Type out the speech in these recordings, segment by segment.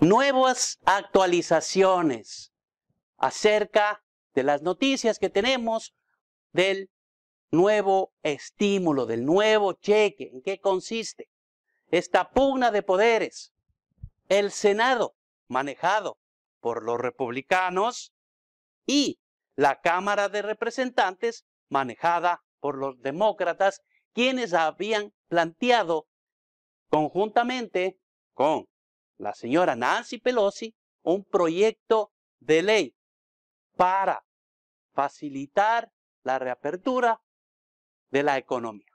nuevas actualizaciones acerca de las noticias que tenemos del nuevo estímulo, del nuevo cheque. ¿En qué consiste? Esta pugna de poderes. El Senado, manejado por los republicanos, y la Cámara de Representantes, manejada por los demócratas, quienes habían planteado conjuntamente con la señora Nancy Pelosi un proyecto de ley para facilitar la reapertura de la economía.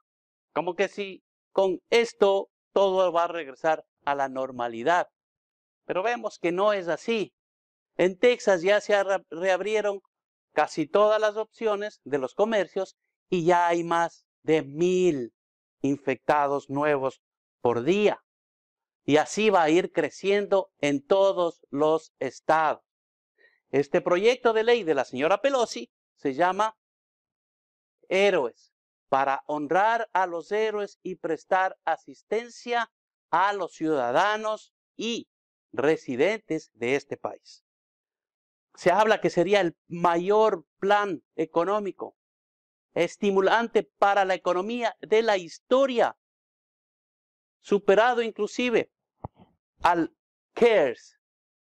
Como que si con esto todo va a regresar a la normalidad. Pero vemos que no es así. En Texas ya se reabrieron casi todas las opciones de los comercios y ya hay más de mil infectados nuevos por día. Y así va a ir creciendo en todos los estados. Este proyecto de ley de la señora Pelosi se llama Héroes, para honrar a los héroes y prestar asistencia a los ciudadanos y residentes de este país. Se habla que sería el mayor plan económico estimulante para la economía de la historia, superado inclusive al CARES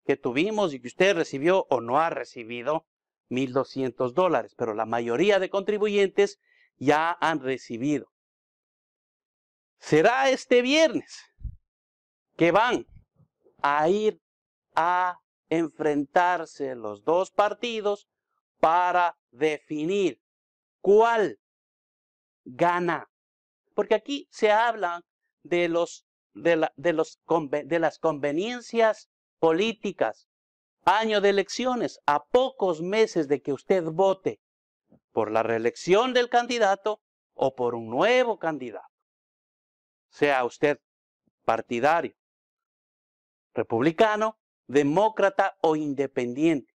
que tuvimos y que usted recibió o no ha recibido 1.200 dólares, pero la mayoría de contribuyentes ya han recibido. Será este viernes que van a ir a enfrentarse los dos partidos para definir cuál gana. Porque aquí se habla de los de, de las conveniencias políticas. Año de elecciones, a pocos meses de que usted vote por la reelección del candidato o por un nuevo candidato. Sea usted partidario, republicano, demócrata o independiente.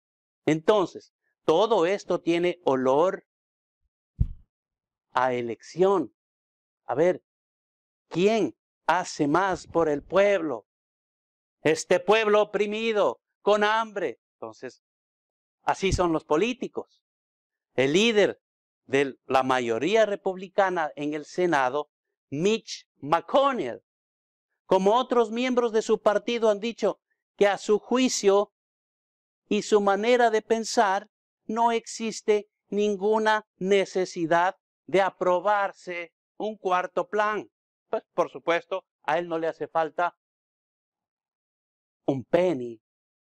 Entonces, todo esto tiene olor a elección. A ver, ¿quién hace más por el pueblo. Este pueblo oprimido, con hambre. Entonces, así son los políticos. El líder de la mayoría republicana en el Senado, Mitch McConnell, como otros miembros de su partido han dicho que a su juicio y su manera de pensar no existe ninguna necesidad de aprobarse un cuarto plan. Pues, por supuesto, a él no le hace falta un penny,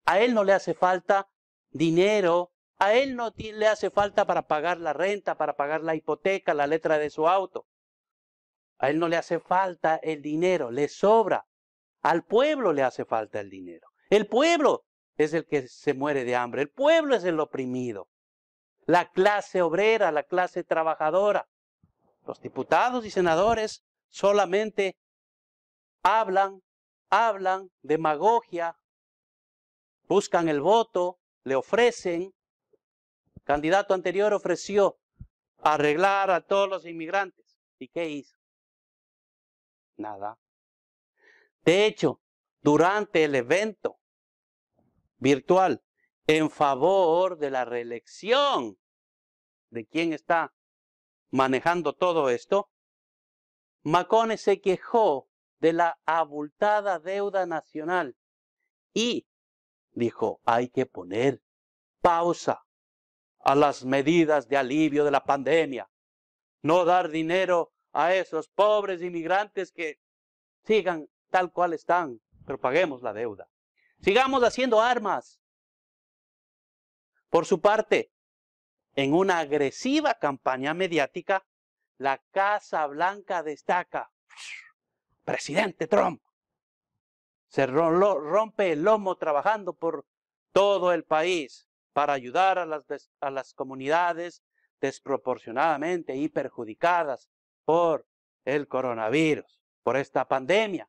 a él no le hace falta dinero, a él no le hace falta para pagar la renta, para pagar la hipoteca, la letra de su auto. A él no le hace falta el dinero, le sobra. Al pueblo le hace falta el dinero. El pueblo es el que se muere de hambre, el pueblo es el oprimido. La clase obrera, la clase trabajadora, los diputados y senadores solamente hablan, hablan, demagogia, buscan el voto, le ofrecen. El candidato anterior ofreció arreglar a todos los inmigrantes. ¿Y qué hizo? Nada. De hecho, durante el evento virtual en favor de la reelección de quien está manejando todo esto, Macone se quejó de la abultada deuda nacional y dijo, hay que poner pausa a las medidas de alivio de la pandemia, no dar dinero a esos pobres inmigrantes que sigan tal cual están, pero paguemos la deuda. Sigamos haciendo armas. Por su parte, en una agresiva campaña mediática, la Casa Blanca destaca. Presidente Trump. Se rompe el lomo trabajando por todo el país para ayudar a las, comunidades desproporcionadamente y perjudicadas por el coronavirus, por esta pandemia.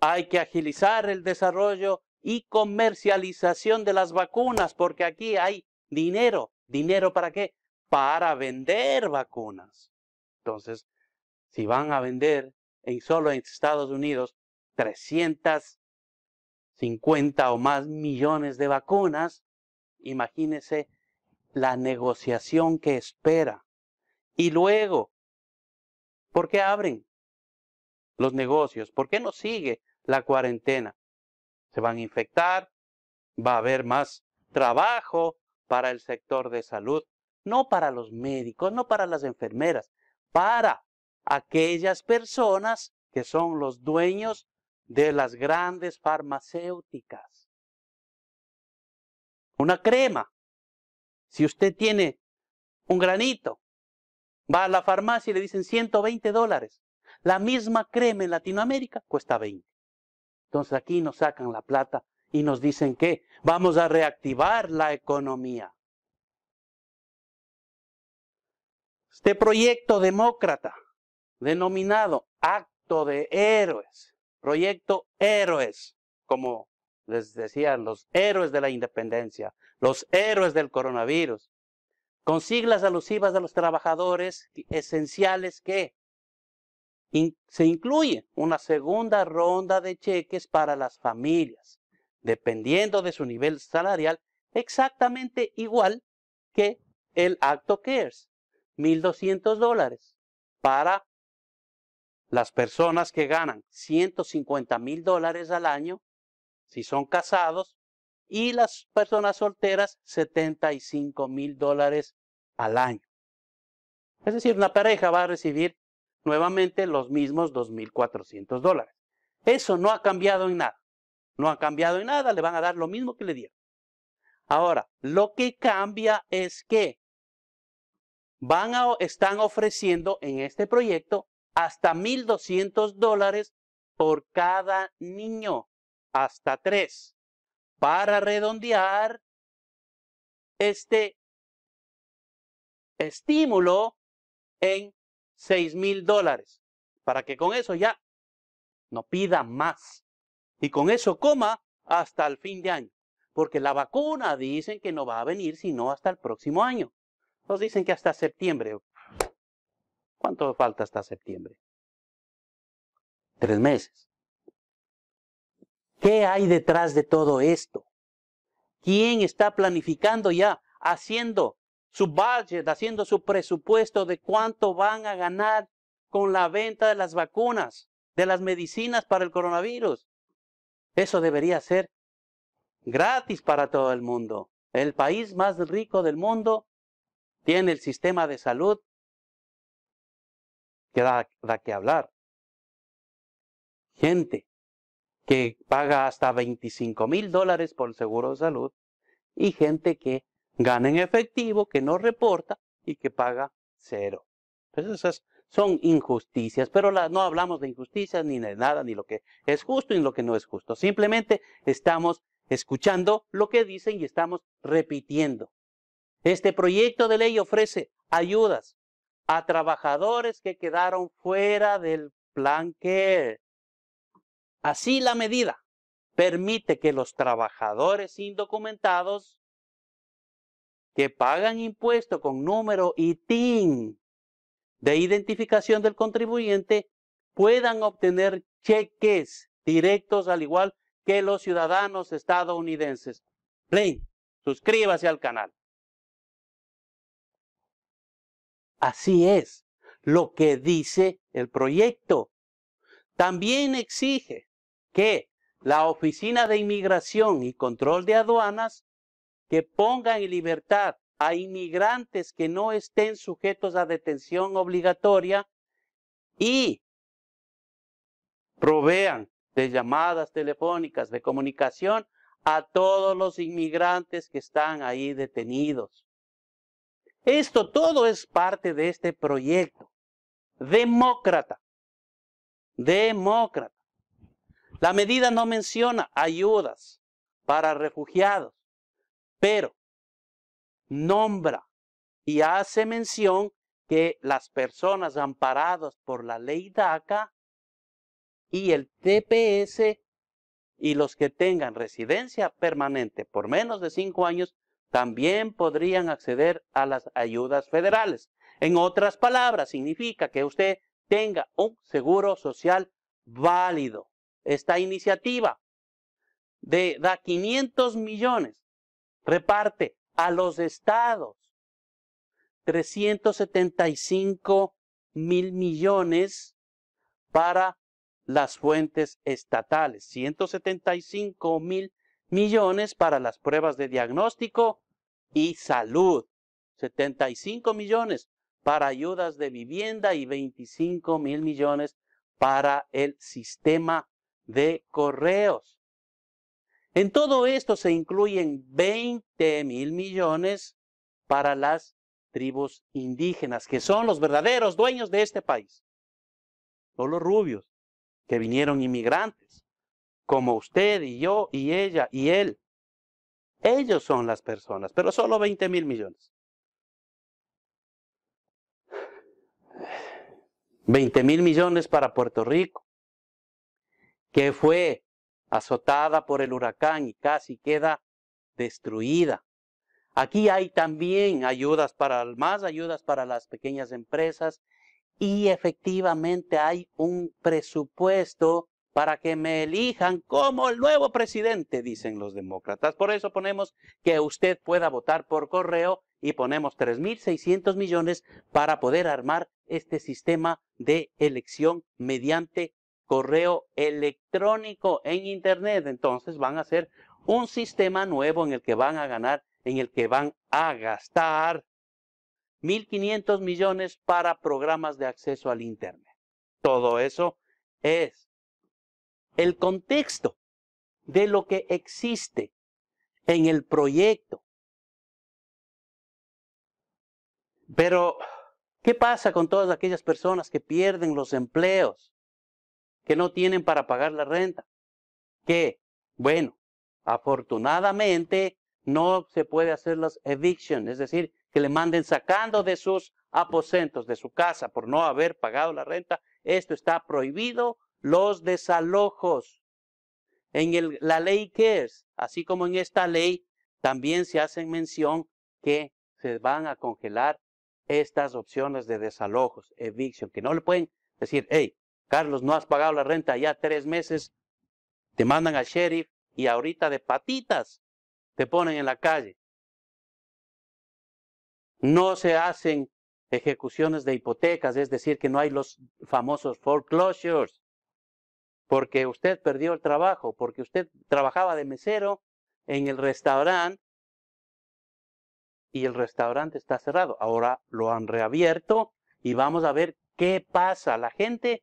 Hay que agilizar el desarrollo y comercialización de las vacunas, porque aquí hay dinero. ¿Dinero para qué? para vender vacunas. Entonces, si van a vender en solo en Estados Unidos 350 o más millones de vacunas, imagínense la negociación que espera. Y luego, ¿por qué abren los negocios? ¿Por qué no sigue la cuarentena? Se van a infectar, va a haber más trabajo para el sector de salud no para los médicos, no para las enfermeras, para aquellas personas que son los dueños de las grandes farmacéuticas. Una crema. Si usted tiene un granito, va a la farmacia y le dicen 120 dólares. La misma crema en Latinoamérica cuesta 20. Entonces aquí nos sacan la plata y nos dicen que vamos a reactivar la economía. Este proyecto demócrata, denominado Acto de Héroes, proyecto Héroes, como les decían los héroes de la independencia, los héroes del coronavirus, con siglas alusivas a los trabajadores esenciales que se incluye una segunda ronda de cheques para las familias, dependiendo de su nivel salarial, exactamente igual que el Acto CARES, 1.200 dólares para las personas que ganan $150,000 mil dólares al año, si son casados, y las personas solteras $75,000 mil dólares al año. Es decir, una pareja va a recibir nuevamente los mismos 2.400 dólares. Eso no ha cambiado en nada. No ha cambiado en nada, le van a dar lo mismo que le dieron. Ahora, lo que cambia es que van están ofreciendo en este proyecto hasta 1.200 dólares por cada niño, hasta tres. Para redondear este estímulo en 6.000 dólares, para que con eso ya no pida más. Y con eso coma hasta el fin de año, porque la vacuna dicen que no va a venir sino hasta el próximo año. Nos dicen que hasta septiembre. ¿Cuánto falta hasta septiembre? Tres meses. ¿Qué hay detrás de todo esto? ¿Quién está planificando ya, haciendo su budget, haciendo su presupuesto de cuánto van a ganar con la venta de las vacunas, de las medicinas para el coronavirus? Eso debería ser gratis para todo el mundo. El país más rico del mundo tiene el sistema de salud que da, que hablar. Gente que paga hasta 25 mil dólares por el seguro de salud y gente que gana en efectivo, que no reporta y que paga cero. Entonces pues esas son injusticias, pero no hablamos de injusticias ni de nada, ni lo que es justo ni lo que no es justo. Simplemente estamos escuchando lo que dicen y estamos repitiendo este proyecto de ley ofrece ayudas a trabajadores que quedaron fuera del plan que Así la medida permite que los trabajadores indocumentados que pagan impuesto con número ITIN de identificación del contribuyente puedan obtener cheques directos al igual que los ciudadanos estadounidenses. Play, suscríbase al canal. Así es lo que dice el proyecto. También exige que la Oficina de Inmigración y Control de Aduanas que pongan en libertad a inmigrantes que no estén sujetos a detención obligatoria y provean de llamadas telefónicas de comunicación a todos los inmigrantes que están ahí detenidos. Esto todo es parte de este proyecto. Demócrata. Demócrata. La medida no menciona ayudas para refugiados, pero nombra y hace mención que las personas amparadas por la ley DACA y el TPS y los que tengan residencia permanente por menos de cinco años también podrían acceder a las ayudas federales. En otras palabras, significa que usted tenga un seguro social válido. Esta iniciativa de, da 500 millones, reparte a los estados 375 mil millones para las fuentes estatales, 175 mil millones para las pruebas de diagnóstico y salud, 75 millones para ayudas de vivienda y 25 mil millones para el sistema de correos. En todo esto se incluyen 20 mil millones para las tribus indígenas, que son los verdaderos dueños de este país, no los rubios, que vinieron inmigrantes como usted y yo y ella y él. Ellos son las personas, pero solo 20 mil millones. 20 mil millones para Puerto Rico, que fue azotada por el huracán y casi queda destruida. Aquí hay también ayudas para más ayudas para las pequeñas empresas y efectivamente hay un presupuesto para que me elijan como el nuevo presidente, dicen los demócratas. Por eso ponemos que usted pueda votar por correo y ponemos 3.600 millones para poder armar este sistema de elección mediante correo electrónico en Internet. Entonces van a ser un sistema nuevo en el que van a ganar, en el que van a gastar 1.500 millones para programas de acceso al Internet. Todo eso es el contexto de lo que existe en el proyecto. Pero, ¿qué pasa con todas aquellas personas que pierden los empleos, que no tienen para pagar la renta? Que, bueno, afortunadamente no se puede hacer las evictions, es decir, que le manden sacando de sus aposentos, de su casa, por no haber pagado la renta. Esto está prohibido los desalojos. En la ley que es, así como en esta ley, también se hace mención que se van a congelar estas opciones de desalojos, eviction, que no le pueden decir, hey, Carlos, no has pagado la renta ya tres meses, te mandan al sheriff y ahorita de patitas te ponen en la calle. No se hacen ejecuciones de hipotecas, es decir, que no hay los famosos foreclosures porque usted perdió el trabajo, porque usted trabajaba de mesero en el restaurante y el restaurante está cerrado. Ahora lo han reabierto y vamos a ver qué pasa. La gente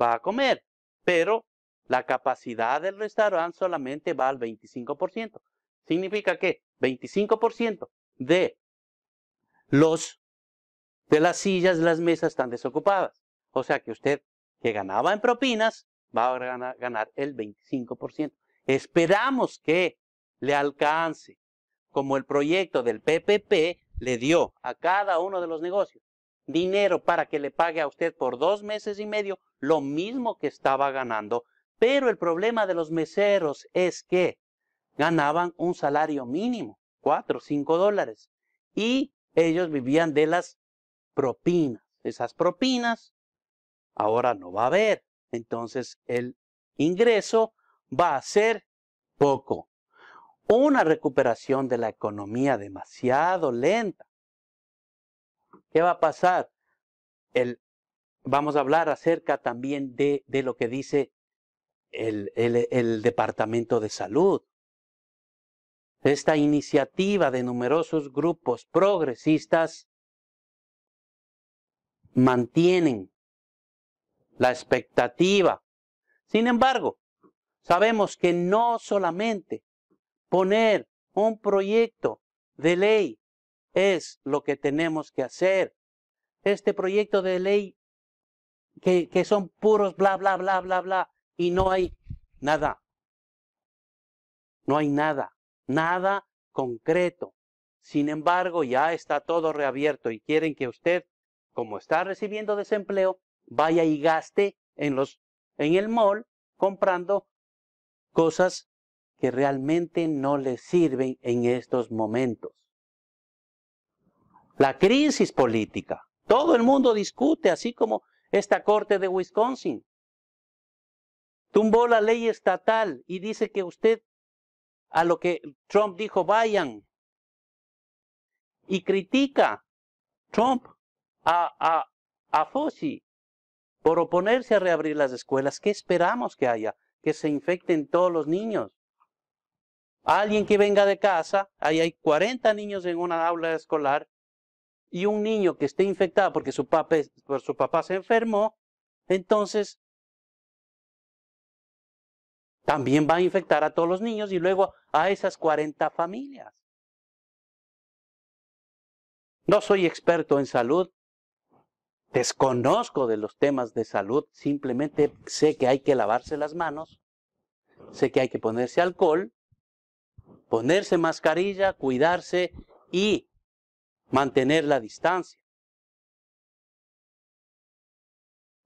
va a comer, pero la capacidad del restaurante solamente va al 25%. Significa que 25% de los de las sillas, las mesas están desocupadas. O sea que usted que ganaba en propinas va a ganar el 25%. Esperamos que le alcance, como el proyecto del PPP le dio a cada uno de los negocios dinero para que le pague a usted por dos meses y medio lo mismo que estaba ganando. Pero el problema de los meseros es que ganaban un salario mínimo, 4 o 5 dólares, y ellos vivían de las propinas. Esas propinas ahora no va a haber entonces el ingreso va a ser poco. Una recuperación de la economía demasiado lenta. ¿Qué va a pasar? El, vamos a hablar acerca también de, lo que dice el, el Departamento de Salud. Esta iniciativa de numerosos grupos progresistas mantienen la expectativa. Sin embargo, sabemos que no solamente poner un proyecto de ley es lo que tenemos que hacer. Este proyecto de ley que, que son puros bla, bla, bla, bla, bla, y no hay nada. No hay nada, nada concreto. Sin embargo, ya está todo reabierto y quieren que usted, como está recibiendo desempleo, vaya y gaste en, los, en el mall comprando cosas que realmente no le sirven en estos momentos. La crisis política. Todo el mundo discute, así como esta corte de Wisconsin. Tumbó la ley estatal y dice que usted, a lo que Trump dijo, vayan. Y critica Trump a, a, a por oponerse a reabrir las escuelas, ¿qué esperamos que haya? Que se infecten todos los niños. Alguien que venga de casa, ahí hay 40 niños en una aula escolar, y un niño que esté infectado porque su, papá, su papá se enfermó, entonces también va a infectar a todos los niños y luego a esas 40 familias. No soy experto en salud, desconozco de los temas de salud, simplemente sé que hay que lavarse las manos, sé que hay que ponerse alcohol, ponerse mascarilla, cuidarse y mantener la distancia.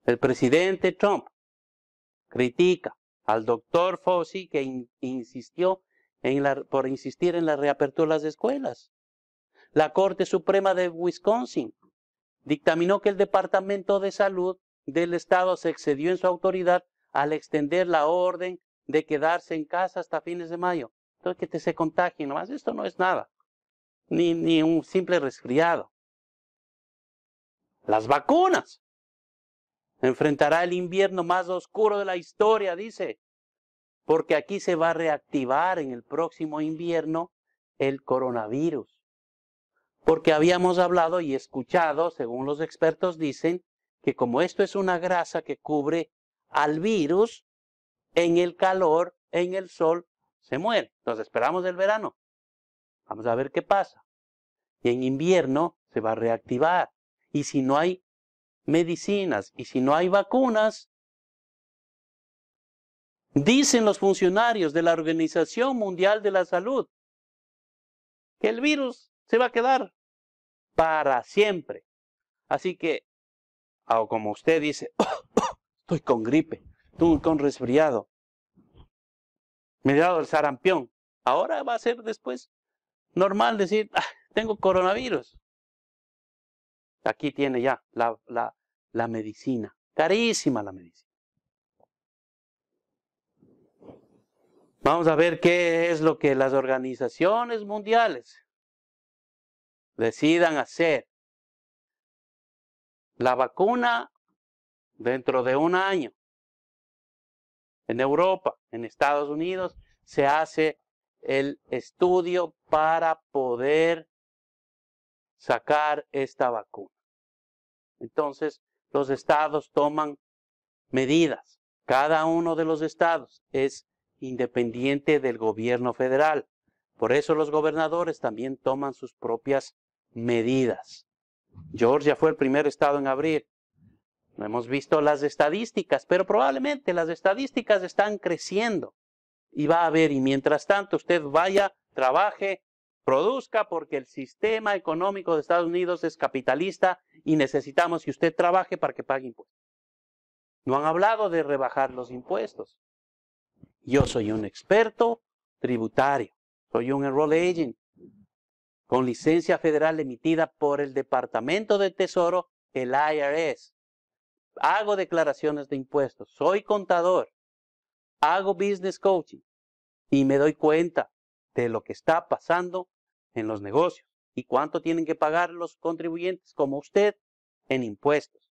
El presidente Trump critica al doctor Fauci que insistió por insistir en la reapertura de las escuelas. La Corte Suprema de Wisconsin dictaminó que el Departamento de Salud del Estado se excedió en su autoridad al extender la orden de quedarse en casa hasta fines de mayo. Entonces que te se contagien, nomás esto no es nada, ni, ni un simple resfriado. Las vacunas. Enfrentará el invierno más oscuro de la historia, dice, porque aquí se va a reactivar en el próximo invierno el coronavirus porque habíamos hablado y escuchado, según los expertos dicen, que como esto es una grasa que cubre al virus, en el calor, en el sol, se muere. Entonces esperamos el verano. Vamos a ver qué pasa. Y en invierno se va a reactivar. Y si no hay medicinas y si no hay vacunas, dicen los funcionarios de la Organización Mundial de la Salud que el virus se va a quedar para siempre. Así que, ah, como usted dice, estoy con gripe, estoy con resfriado, me he dado el sarampión. Ahora va a ser después normal decir, ah, tengo coronavirus. Aquí tiene ya la, la, la medicina, carísima la medicina. Vamos a ver qué es lo que las organizaciones mundiales decidan hacer la vacuna dentro de un año. En Europa, en Estados Unidos, se hace el estudio para poder sacar esta vacuna. Entonces, los estados toman medidas. Cada uno de los estados es independiente del gobierno federal. Por eso los gobernadores también toman sus propias medidas. Georgia fue el primer estado en abrir. No hemos visto las estadísticas, pero probablemente las estadísticas están creciendo y va a haber. Y mientras tanto, usted vaya, trabaje, produzca, porque el sistema económico de Estados Unidos es capitalista y necesitamos que usted trabaje para que pague impuestos. No han hablado de rebajar los impuestos. Yo soy un experto tributario, soy un enroll agent, con licencia federal emitida por el Departamento de Tesoro, el IRS. Hago declaraciones de impuestos, soy contador, hago business coaching y me doy cuenta de lo que está pasando en los negocios y cuánto tienen que pagar los contribuyentes como usted en impuestos.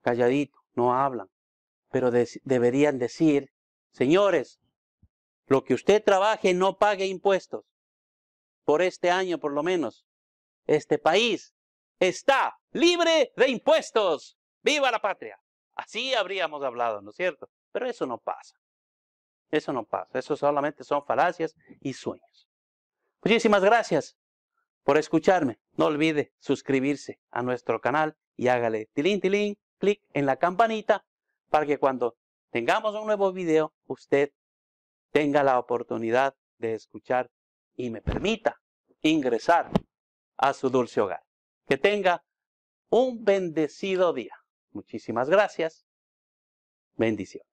Calladito, no hablan, pero deberían decir, señores, lo que usted trabaje no pague impuestos por este año por lo menos, este país está libre de impuestos. ¡Viva la patria! Así habríamos hablado, ¿no es cierto? Pero eso no pasa. Eso no pasa. Eso solamente son falacias y sueños. Muchísimas gracias por escucharme. No olvide suscribirse a nuestro canal y hágale tilín tilín, clic en la campanita para que cuando tengamos un nuevo video usted tenga la oportunidad de escuchar y me permita ingresar a su dulce hogar. Que tenga un bendecido día. Muchísimas gracias. Bendición.